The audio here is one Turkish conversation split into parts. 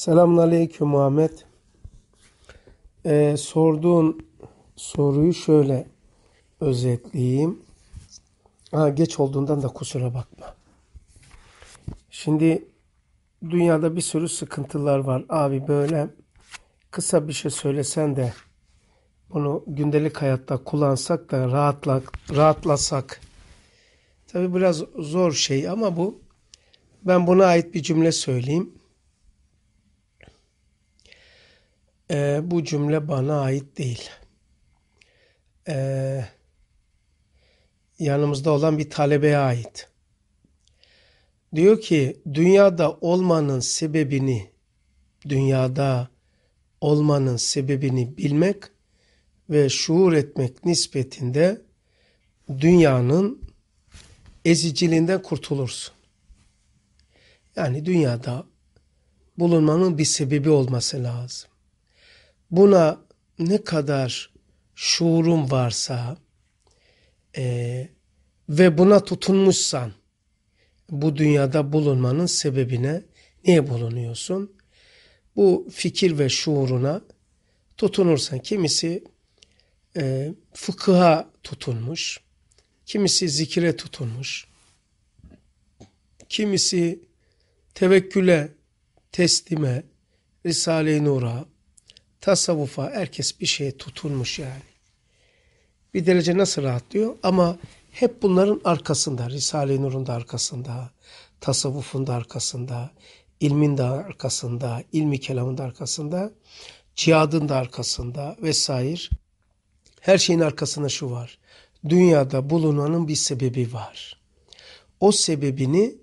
Selamun Aleyküm Ahmet. Ee, sorduğun soruyu şöyle özetleyeyim. Ha, geç olduğundan da kusura bakma. Şimdi dünyada bir sürü sıkıntılar var. Abi böyle kısa bir şey söylesen de bunu gündelik hayatta kullansak da rahatla rahatlasak. Tabi biraz zor şey ama bu. Ben buna ait bir cümle söyleyeyim. e, bu cümle bana ait değil. E, yanımızda olan bir talebeye ait. Diyor ki dünyada olmanın sebebini, dünyada olmanın sebebini bilmek ve şuur etmek nispetinde dünyanın eziciliğinden kurtulursun. Yani dünyada bulunmanın bir sebebi olması lazım buna ne kadar şuurun varsa e, ve buna tutunmuşsan bu dünyada bulunmanın sebebine niye bulunuyorsun? Bu fikir ve şuuruna tutunursan kimisi e, fıkıha tutunmuş, kimisi zikire tutunmuş, kimisi tevekküle, teslime, Risale-i Nur'a, tasavvufa herkes bir şeye tutunmuş yani. Bir derece nasıl rahatlıyor ama hep bunların arkasında, Risale-i Nur'un da arkasında, tasavvufun da arkasında, ilmin de arkasında, ilmi kelamın da arkasında, cihadın da arkasında vesaire. Her şeyin arkasında şu var. Dünyada bulunanın bir sebebi var. O sebebini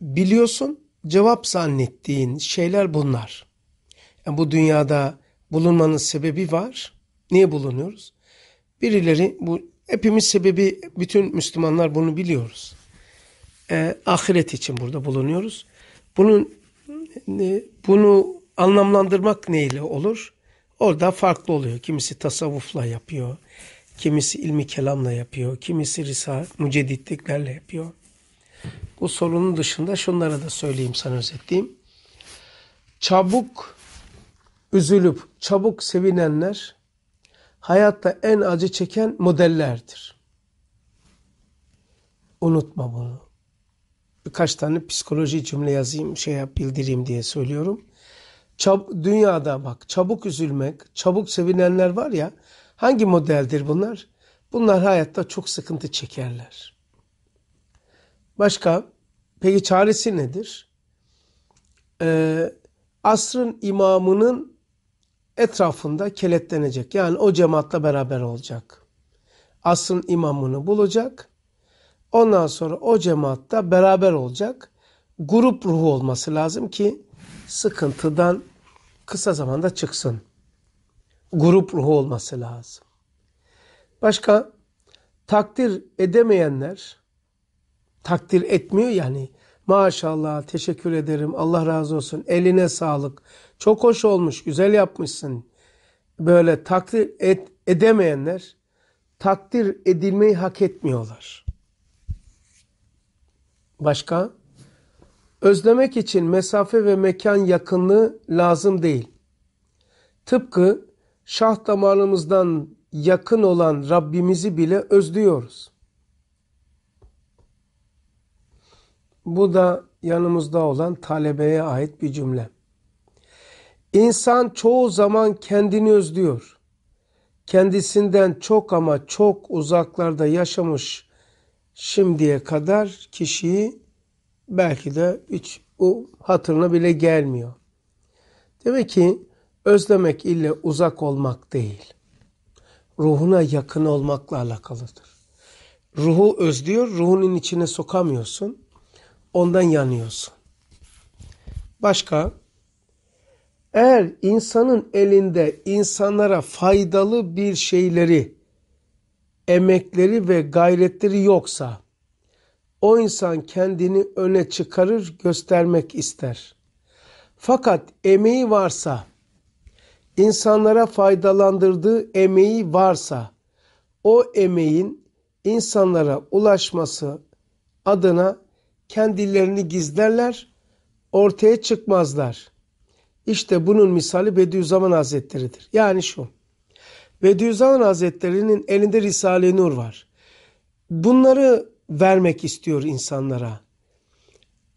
biliyorsun, cevap zannettiğin şeyler bunlar. Yani bu dünyada bulunmanın sebebi var. Niye bulunuyoruz? Birileri bu hepimiz sebebi bütün Müslümanlar bunu biliyoruz. E, ahiret için burada bulunuyoruz. Bunun bunu anlamlandırmak neyle olur? Orada farklı oluyor. Kimisi tasavvufla yapıyor. Kimisi ilmi kelamla yapıyor. Kimisi risale, mücedditliklerle yapıyor. Bu sorunun dışında şunlara da söyleyeyim sana özetleyeyim. Çabuk üzülüp çabuk sevinenler hayatta en acı çeken modellerdir. Unutma bunu. Birkaç tane psikoloji cümle yazayım, şey yap, bildireyim diye söylüyorum. Çab dünyada bak çabuk üzülmek, çabuk sevinenler var ya hangi modeldir bunlar? Bunlar hayatta çok sıkıntı çekerler. Başka peki çaresi nedir? Ee, asrın imamının etrafında keletlenecek. Yani o cemaatle beraber olacak. Asrın imamını bulacak. Ondan sonra o cemaatta beraber olacak. Grup ruhu olması lazım ki sıkıntıdan kısa zamanda çıksın. Grup ruhu olması lazım. Başka takdir edemeyenler takdir etmiyor yani Maşallah teşekkür ederim. Allah razı olsun. Eline sağlık. Çok hoş olmuş. Güzel yapmışsın. Böyle takdir et, edemeyenler takdir edilmeyi hak etmiyorlar. Başka? Özlemek için mesafe ve mekan yakınlığı lazım değil. Tıpkı şah damarımızdan yakın olan Rabbimizi bile özlüyoruz. Bu da yanımızda olan talebeye ait bir cümle. İnsan çoğu zaman kendini özlüyor. Kendisinden çok ama çok uzaklarda yaşamış şimdiye kadar kişiyi belki de hiç o hatırına bile gelmiyor. Demek ki özlemek ile uzak olmak değil. Ruhuna yakın olmakla alakalıdır. Ruhu özlüyor, ruhunun içine sokamıyorsun ondan yanıyorsun. Başka? Eğer insanın elinde insanlara faydalı bir şeyleri, emekleri ve gayretleri yoksa o insan kendini öne çıkarır, göstermek ister. Fakat emeği varsa, insanlara faydalandırdığı emeği varsa o emeğin insanlara ulaşması adına kendilerini gizlerler, ortaya çıkmazlar. İşte bunun misali Bediüzzaman Hazretleri'dir. Yani şu, Bediüzzaman Hazretleri'nin elinde Risale-i Nur var. Bunları vermek istiyor insanlara.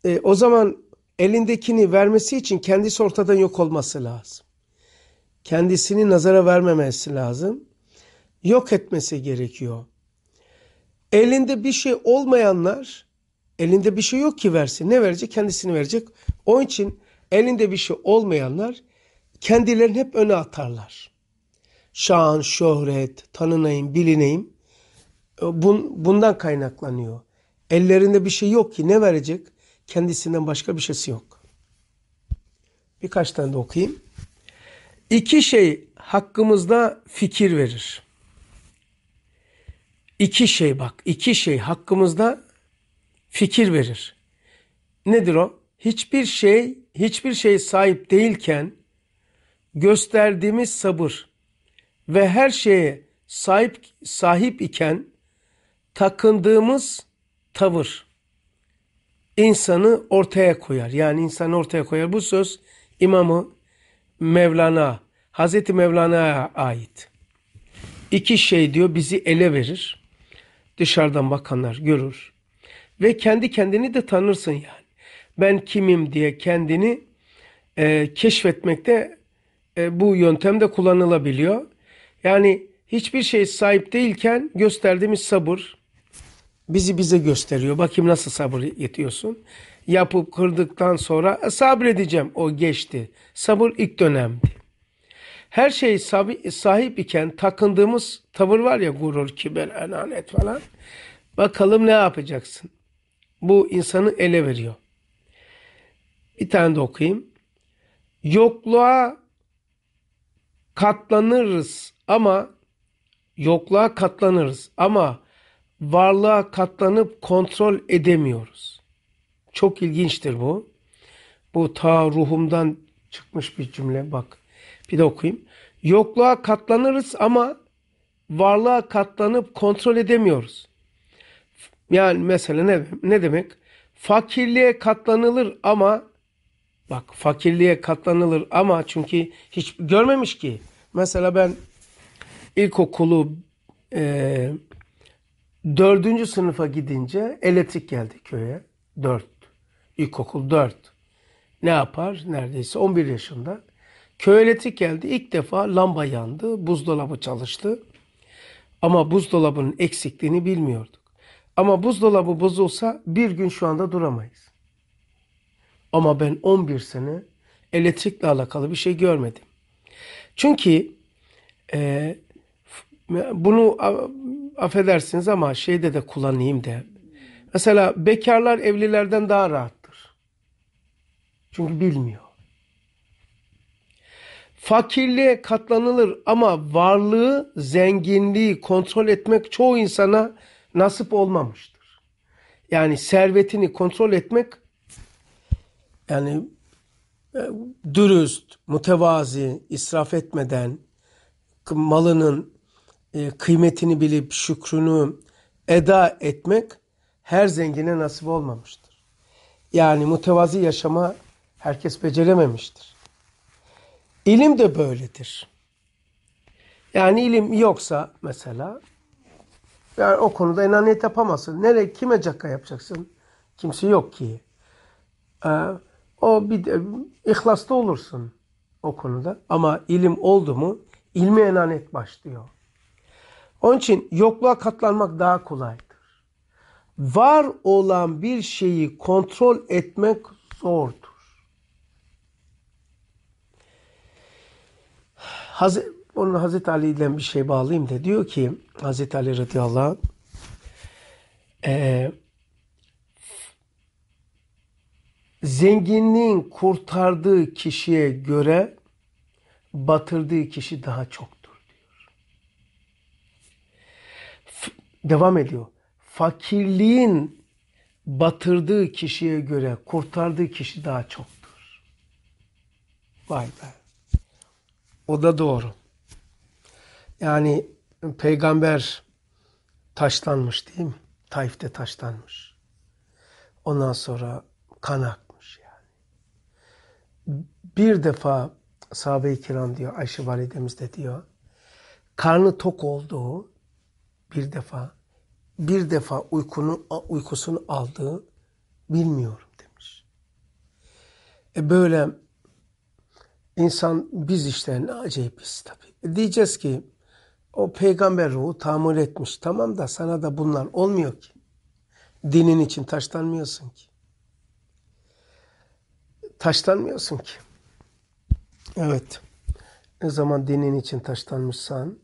E, o zaman elindekini vermesi için kendisi ortadan yok olması lazım. Kendisini nazara vermemesi lazım. Yok etmesi gerekiyor. Elinde bir şey olmayanlar Elinde bir şey yok ki versin. Ne verecek? Kendisini verecek. Onun için elinde bir şey olmayanlar kendilerini hep öne atarlar. Şan, şöhret, tanınayım, bilineyim. E, bundan kaynaklanıyor. Ellerinde bir şey yok ki ne verecek? Kendisinden başka bir şeysi yok. Birkaç tane de okuyayım. İki şey hakkımızda fikir verir. İki şey bak, iki şey hakkımızda fikir verir. Nedir o? Hiçbir şey, hiçbir şey sahip değilken gösterdiğimiz sabır ve her şeye sahip sahip iken takındığımız tavır insanı ortaya koyar. Yani insanı ortaya koyar. Bu söz imamı Mevlana, Hazreti Mevlana'ya ait. İki şey diyor bizi ele verir. Dışarıdan bakanlar görür ve kendi kendini de tanırsın yani. Ben kimim diye kendini e, keşfetmekte e, bu yöntem de kullanılabiliyor. Yani hiçbir şey sahip değilken gösterdiğimiz sabır bizi bize gösteriyor. Bakayım nasıl sabır yetiyorsun. Yapıp kırdıktan sonra e, sabredeceğim o geçti. Sabır ilk dönemdi. Her şey sahip iken takındığımız tavır var ya gurur, kibir, enanet falan. Bakalım ne yapacaksın? bu insanı ele veriyor. Bir tane de okuyayım. Yokluğa katlanırız ama yokluğa katlanırız ama varlığa katlanıp kontrol edemiyoruz. Çok ilginçtir bu. Bu ta ruhumdan çıkmış bir cümle bak. Bir de okuyayım. Yokluğa katlanırız ama varlığa katlanıp kontrol edemiyoruz. Yani mesela ne, ne demek? Fakirliğe katlanılır ama bak fakirliğe katlanılır ama çünkü hiç görmemiş ki. Mesela ben ilkokulu e, dördüncü sınıfa gidince elektrik geldi köye. Dört. İlkokul dört. Ne yapar? Neredeyse 11 yaşında. Köy elektrik geldi. İlk defa lamba yandı. Buzdolabı çalıştı. Ama buzdolabının eksikliğini bilmiyorduk. Ama buzdolabı bozulsa bir gün şu anda duramayız. Ama ben 11 sene elektrikle alakalı bir şey görmedim. Çünkü e, bunu affedersiniz ama şeyde de kullanayım de. Mesela bekarlar evlilerden daha rahattır. Çünkü bilmiyor. Fakirliğe katlanılır ama varlığı, zenginliği kontrol etmek çoğu insana nasip olmamıştır. Yani servetini kontrol etmek yani e, dürüst, mütevazi, israf etmeden malının e, kıymetini bilip şükrünü eda etmek her zengine nasip olmamıştır. Yani mütevazi yaşama herkes becerememiştir. İlim de böyledir. Yani ilim yoksa mesela yani o konuda enaniyet yapamazsın. Nereye, kime cakka yapacaksın? Kimse yok ki. Ee, o bir de, ihlaslı olursun o konuda. Ama ilim oldu mu ilmi enaniyet başlıyor. Onun için yokluğa katlanmak daha kolaydır. Var olan bir şeyi kontrol etmek zordur. Hazır. Onun Hazreti ile bir şey bağlayayım da diyor ki Hazreti Ali radıyallahu anh e, zenginliğin kurtardığı kişiye göre batırdığı kişi daha çoktur diyor. F devam ediyor. Fakirliğin batırdığı kişiye göre kurtardığı kişi daha çoktur. Vay be. O da doğru. Yani peygamber taşlanmış değil mi? Taif'te taşlanmış. Ondan sonra kan akmış yani. Bir defa sahabe-i kiram diyor, Ayşe validemiz de diyor. Karnı tok olduğu bir defa, bir defa uykunu, uykusunu aldığı bilmiyorum demiş. E böyle insan biz işte ne biz tabii. E diyeceğiz ki o peygamber ruhu tamir etmiş. Tamam da sana da bunlar olmuyor ki. Dinin için taşlanmıyorsun ki. Taşlanmıyorsun ki. Evet. Ne zaman dinin için taşlanmışsan,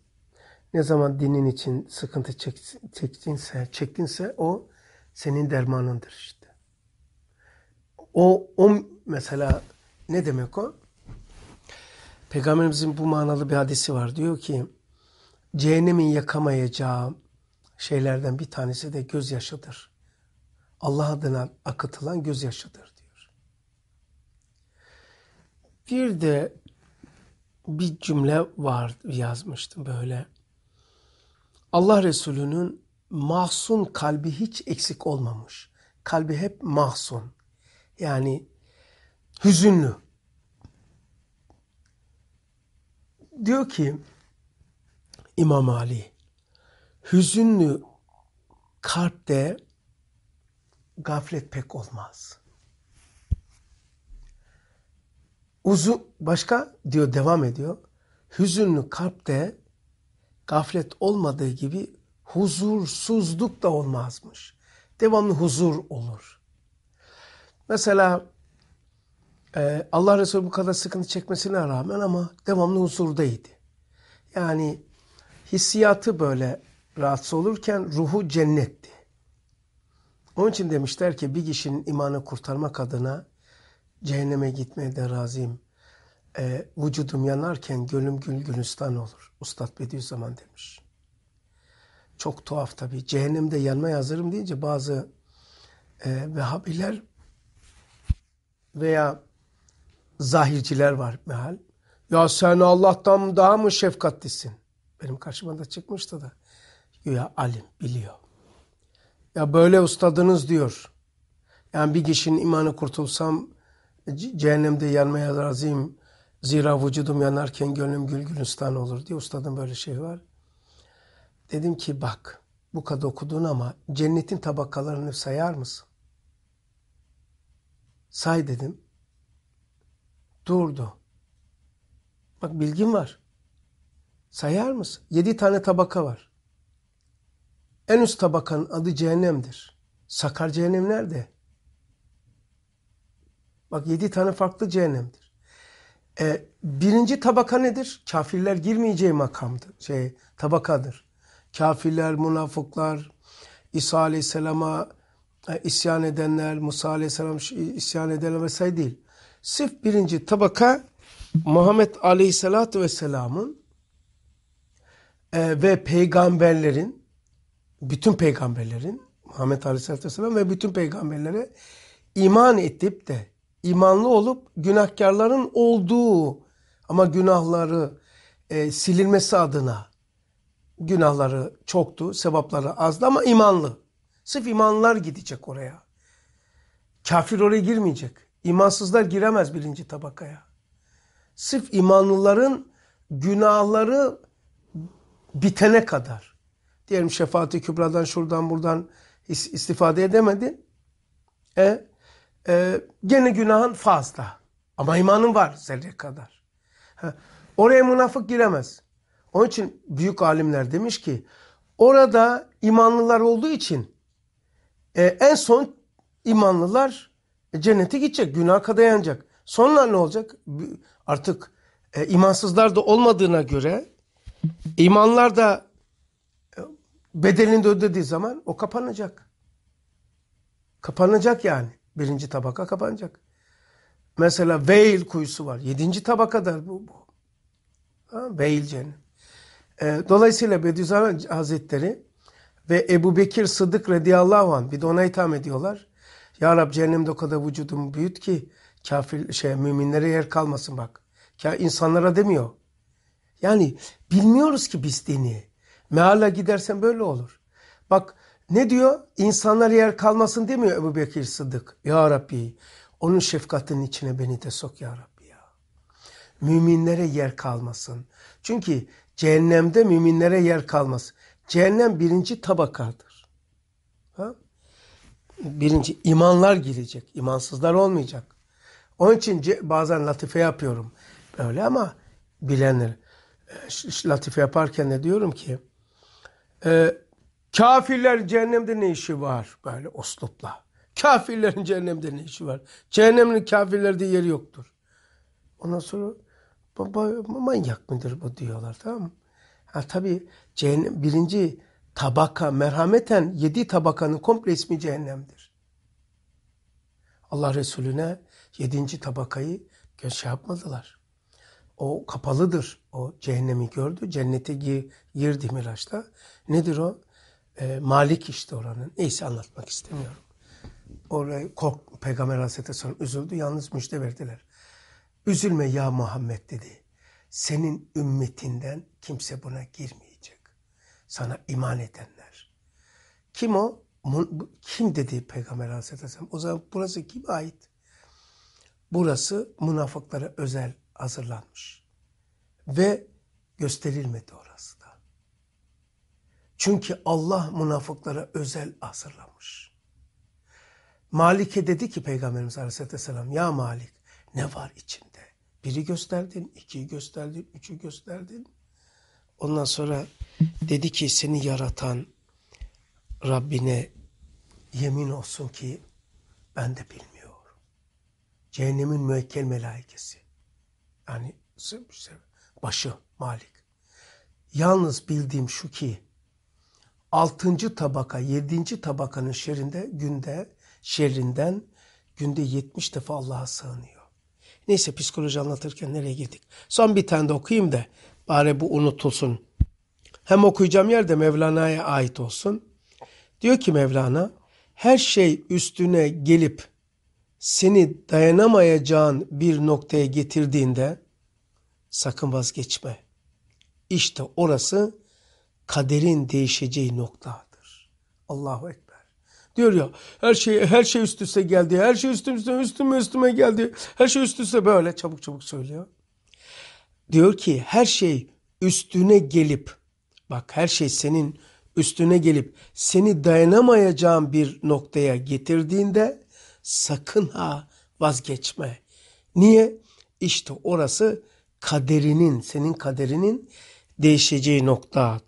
ne zaman dinin için sıkıntı çek, çektinse, çektinse o senin dermanındır işte. O, o mesela ne demek o? Peygamberimizin bu manalı bir hadisi var. Diyor ki, cehennemin yakamayacağı şeylerden bir tanesi de gözyaşıdır. Allah adına akıtılan gözyaşıdır diyor. Bir de bir cümle var yazmıştım böyle. Allah Resulü'nün mahsun kalbi hiç eksik olmamış. Kalbi hep mahsun. Yani hüzünlü. Diyor ki İmam Ali. Hüzünlü kalpte gaflet pek olmaz. Uzun başka diyor devam ediyor. Hüzünlü kalpte gaflet olmadığı gibi huzursuzluk da olmazmış. Devamlı huzur olur. Mesela e, Allah Resulü bu kadar sıkıntı çekmesine rağmen ama devamlı huzurdaydı. Yani hissiyatı böyle rahatsız olurken ruhu cennetti. Onun için demişler ki bir kişinin imanı kurtarmak adına cehenneme gitmeye de razıyım. E, vücudum yanarken gönlüm gül gülistan olur. Ustad Bediüzzaman demiş. Çok tuhaf tabii. Cehennemde yanmaya hazırım deyince bazı e, Vehhabiler veya zahirciler var mehal. Ya sen Allah'tan daha mı şefkatlisin? Benim karşıma da çıkmıştı da. ya alim biliyor. Ya böyle ustadınız diyor. Yani bir kişinin imanı kurtulsam cehennemde yanmaya razıyım. Zira vücudum yanarken gönlüm gül gülistan olur diye ustadın böyle şey var. Dedim ki bak bu kadar okudun ama cennetin tabakalarını sayar mısın? Say dedim. Durdu. Bak bilgim var. Sayar mısın? Yedi tane tabaka var. En üst tabakanın adı cehennemdir. Sakar cehennem nerede? Bak yedi tane farklı cehennemdir. E, birinci tabaka nedir? Kafirler girmeyeceği makamdır. Şey, tabakadır. Kafirler, münafıklar, İsa Aleyhisselam'a e, isyan edenler, Musa Aleyhisselam isyan edenler vesaire değil. Sırf birinci tabaka Muhammed Aleyhisselatü Vesselam'ın e, ve peygamberlerin, bütün peygamberlerin, Muhammed Aleyhisselatü Vesselam ve bütün peygamberlere iman edip de imanlı olup günahkarların olduğu ama günahları e, silinmesi adına günahları çoktu, sevapları azdı ama imanlı. Sırf imanlar gidecek oraya. Kafir oraya girmeyecek. İmansızlar giremez birinci tabakaya. Sırf imanlıların günahları bitene kadar. Diyelim şefaati kübradan şuradan buradan istifade edemedi. E, e, gene günahın fazla. Ama imanın var zerre kadar. Ha, oraya münafık giremez. Onun için büyük alimler demiş ki orada imanlılar olduğu için e, en son imanlılar cennete gidecek, günah kadayanacak. Sonra ne olacak? Artık e, imansızlar da olmadığına göre İmanlar da bedelini de ödediği zaman o kapanacak. Kapanacak yani. Birinci tabaka kapanacak. Mesela Veil kuyusu var. Yedinci tabakadır bu. bu. Ha, Veil cennet. E, ee, dolayısıyla Bediüzzaman Hazretleri ve Ebu Bekir Sıddık radıyallahu anh bir de ona itham ediyorlar. Ya Rab cehennemde o kadar vücudumu büyüt ki kafir şey müminlere yer kalmasın bak. Ya insanlara demiyor. Yani bilmiyoruz ki biz dini. Meala gidersen böyle olur. Bak ne diyor? İnsanlar yer kalmasın demiyor Ebu Bekir Sıddık. Ya Rabbi onun şefkatinin içine beni de sok ya Rabbi ya. Müminlere yer kalmasın. Çünkü cehennemde müminlere yer kalmaz. Cehennem birinci tabakadır. Ha? Birinci imanlar girecek. imansızlar olmayacak. Onun için bazen latife yapıyorum. Böyle ama bilenler latife yaparken de diyorum ki e, kafirler cehennemde ne işi var böyle oslupla. Kafirlerin cehennemde ne işi var? Cehennemin kafirlerde yeri yoktur. Ondan sonra baba manyak mıdır bu diyorlar tamam mı? Ha tabii cehennem birinci tabaka merhameten yedi tabakanın komple ismi cehennemdir. Allah Resulüne yedinci tabakayı şey yapmadılar o kapalıdır. O cehennemi gördü. Cennete girdi Miraç'ta. Nedir o? E, Malik işte oranın. Neyse anlatmak istemiyorum. Oraya kork, Peygamber Aleyhisselatü Vesselam üzüldü. Yalnız müjde verdiler. Üzülme ya Muhammed dedi. Senin ümmetinden kimse buna girmeyecek. Sana iman edenler. Kim o? Kim dedi Peygamber Aleyhisselatü Vesselam? O zaman burası kime ait? Burası münafıklara özel hazırlanmış. Ve gösterilmedi orası da. Çünkü Allah münafıklara özel hazırlamış. Malik'e dedi ki Peygamberimiz Aleyhisselam ya Malik ne var içinde? Biri gösterdin, ikiyi gösterdin, üçü gösterdin. Ondan sonra dedi ki seni yaratan Rabbine yemin olsun ki ben de bilmiyorum. Cehennemin müekkel melaikesi yani başı Malik. Yalnız bildiğim şu ki altıncı tabaka, yedinci tabakanın şerinde günde şerrinden günde yetmiş defa Allah'a sığınıyor. Neyse psikoloji anlatırken nereye girdik? Son bir tane de okuyayım da bari bu unutulsun. Hem okuyacağım yer de Mevlana'ya ait olsun. Diyor ki Mevlana, her şey üstüne gelip seni dayanamayacağın bir noktaya getirdiğinde Sakın vazgeçme. İşte orası kaderin değişeceği noktadır. Allahu Ekber. Diyor ya her şey her şey üst üste geldi. Her şey üst üste üstüme üstüme geldi. Her şey üst üste böyle çabuk çabuk söylüyor. Diyor ki her şey üstüne gelip bak her şey senin üstüne gelip seni dayanamayacağın bir noktaya getirdiğinde sakın ha vazgeçme. Niye? İşte orası kaderinin, senin kaderinin değişeceği nokta.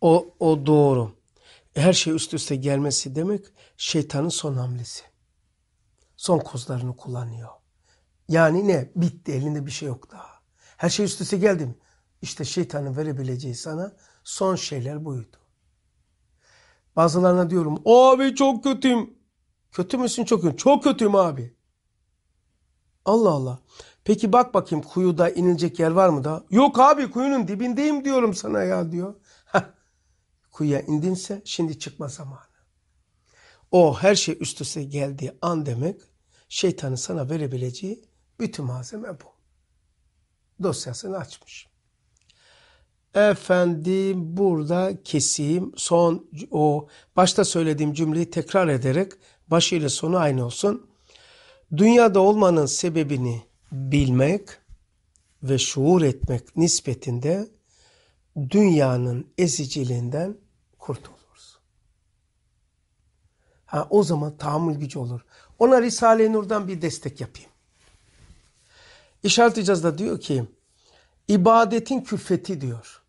O, o doğru. Her şey üst üste gelmesi demek şeytanın son hamlesi. Son kozlarını kullanıyor. Yani ne? Bitti. Elinde bir şey yok daha. Her şey üst üste geldi mi? İşte şeytanın verebileceği sana son şeyler buydu. Bazılarına diyorum abi çok kötüyüm. Kötü müsün çok kötü? Çok kötüyüm abi. Allah Allah. Peki bak bakayım kuyuda inilecek yer var mı da? Yok abi kuyunun dibindeyim diyorum sana ya diyor. kuyuya indinse şimdi çıkma zamanı. O her şey üst üste geldiği an demek şeytanın sana verebileceği bütün malzeme bu. Dosyasını açmış. Efendim burada keseyim son o başta söylediğim cümleyi tekrar ederek başı ile sonu aynı olsun. Dünyada olmanın sebebini bilmek ve şuur etmek nispetinde dünyanın eziciliğinden kurtuluruz. Ha, o zaman tahammül gücü olur. Ona Risale-i Nur'dan bir destek yapayım. İşaret da diyor ki, ibadetin külfeti diyor.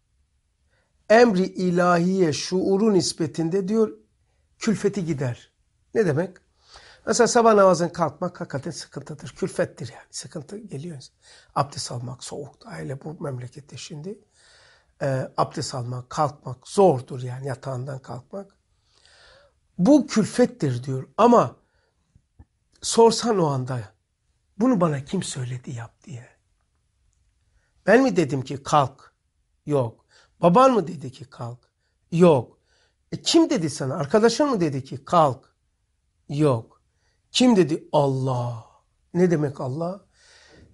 Emri ilahiye şuuru nispetinde diyor, külfeti gider. Ne demek? Mesela sabah namazın kalkmak hakikaten sıkıntıdır. Külfettir yani. Sıkıntı geliyor. Abdest almak soğuk. Aile bu memlekette şimdi e, abdest almak, kalkmak zordur yani yatağından kalkmak. Bu külfettir diyor ama sorsan o anda bunu bana kim söyledi yap diye. Ben mi dedim ki kalk? Yok. Baban mı dedi ki kalk? Yok. E kim dedi sana? Arkadaşın mı dedi ki kalk? Yok. Kim dedi? Allah. Ne demek Allah?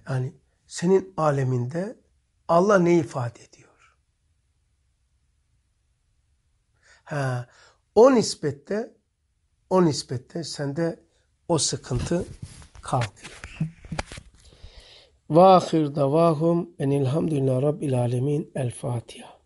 Yani senin aleminde Allah ne ifade ediyor? Ha, o nispette o nispette sende o sıkıntı kalkıyor. Vahir davahum enilhamdülillah rabbil alemin. El Fatiha.